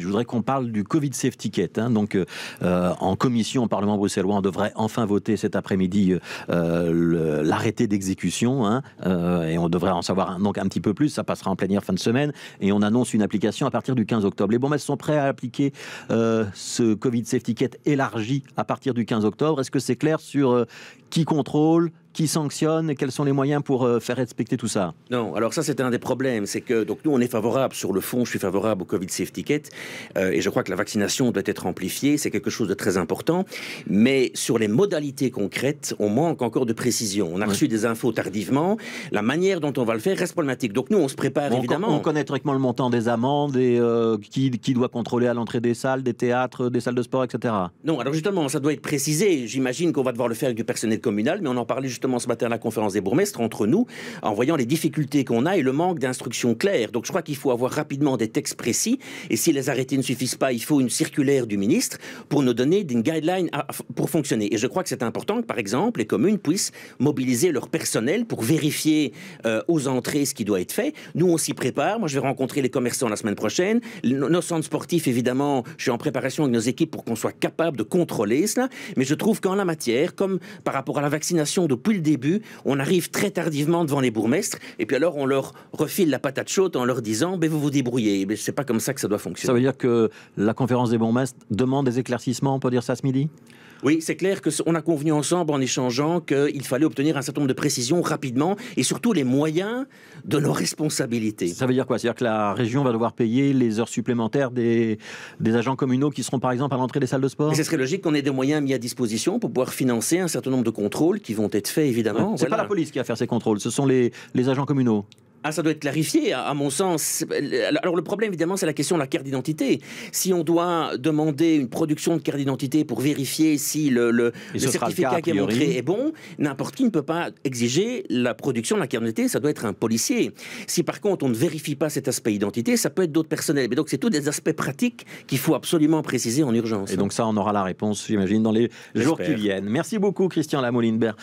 Je voudrais qu'on parle du Covid Safety Kit. Hein. donc, euh, euh, en commission au Parlement bruxellois, on devrait enfin voter cet après-midi euh, l'arrêté d'exécution. Hein. et on devrait en savoir un, donc un petit peu plus. Ça passera en plénière fin de semaine. Et on annonce une application à partir du 15 octobre. Les bombes sont prêts à appliquer ce Covid Safety Kit élargi à partir du 15 octobre. Est-ce que c'est clair sur qui contrôle, qui sanctionne Quels sont les moyens pour euh, faire respecter tout ça Non, alors ça c'est un des problèmes, c'est que donc nous on est favorable sur le fond, je suis favorable au Covid Safety Kit euh, et je crois que la vaccination doit être amplifiée, c'est quelque chose de très important, mais sur les modalités concrètes, on manque encore de précision. On a reçu des infos tardivement, la manière dont on va le faire reste problématique. Donc nous on se prépare évidemment. On connaît directement le montant des amendes et euh, qui, qui doit contrôler à l'entrée des salles, des théâtres, des salles de sport, etc. Non, alors justement ça doit être précisé. J'imagine qu'on va devoir le faire avec du personnel communal, mais on en parlait justement ce matin à la conférence des bourgmestres entre nous en voyant les difficultés qu'on a et le manque d'instructions claires. Donc je crois qu'il faut avoir rapidement des textes précis et si les arrêtés ne suffisent pas, il faut une circulaire du ministre pour nous donner une guideline pour fonctionner. Et je crois que c'est important que par exemple les communes puissent mobiliser leur personnel pour vérifier euh, aux entrées ce qui doit être fait. Nous on s'y prépare. Moi je vais rencontrer les commerçants la semaine prochaine. Nos centres sportifs évidemment, je suis en préparation avec nos équipes pour qu'on soit capable de contrôler cela. Mais je trouve qu'en la matière, comme par rapport à la vaccination depuis le début, on arrive très tardivement devant les bourgmestres, et puis alors on leur refile la patate chaude en leur disant Vous vous débrouillez. Mais c'est pas comme ça que ça doit fonctionner. Ça veut dire que la conférence des bourgmestres demande des éclaircissements, on peut dire ça ce midi oui, c'est clair qu'on a convenu ensemble en échangeant qu'il fallait obtenir un certain nombre de précisions rapidement et surtout les moyens de leurs responsabilités. Ça veut dire quoi C'est-à-dire que la région va devoir payer les heures supplémentaires des, agents communaux qui seront par exemple à l'entrée des salles de sport Et ce serait logique qu'on ait des moyens mis à disposition pour pouvoir financer un certain nombre de contrôles qui vont être faits évidemment. C'est pas la police qui va faire ces contrôles, ce sont les, les agents communaux. Ah, ça doit être clarifié, à mon sens. Alors le problème, évidemment, c'est la question de la carte d'identité. Si on doit demander une production de carte d'identité pour vérifier si le, certificat qui est montré est bon, n'importe qui ne peut pas exiger la production de la carte d'identité, ça doit être un policier. Si par contre on ne vérifie pas cet aspect identité, ça peut être d'autres personnels. Mais donc c'est tous des aspects pratiques qu'il faut absolument préciser en urgence. Et donc ça, on aura la réponse, j'imagine, dans les jours qui viennent. Merci beaucoup, Christian lamolinebert